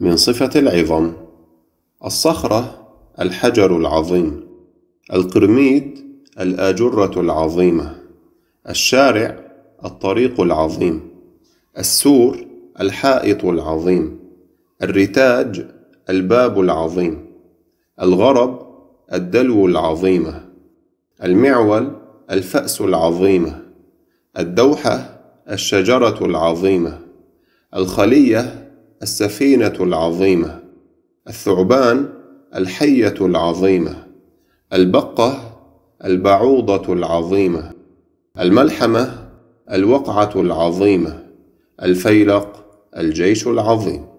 من صفة العظم الصخرة الحجر العظيم القرميد الآجرة العظيمة الشارع الطريق العظيم السور الحائط العظيم الرتاج الباب العظيم الغرب الدلو العظيمة المعول الفأس العظيمة الدوحة الشجرة العظيمة الخلية السفينة العظيمة الثعبان الحية العظيمة البقة البعوضة العظيمة الملحمة الوقعة العظيمة الفيلق الجيش العظيم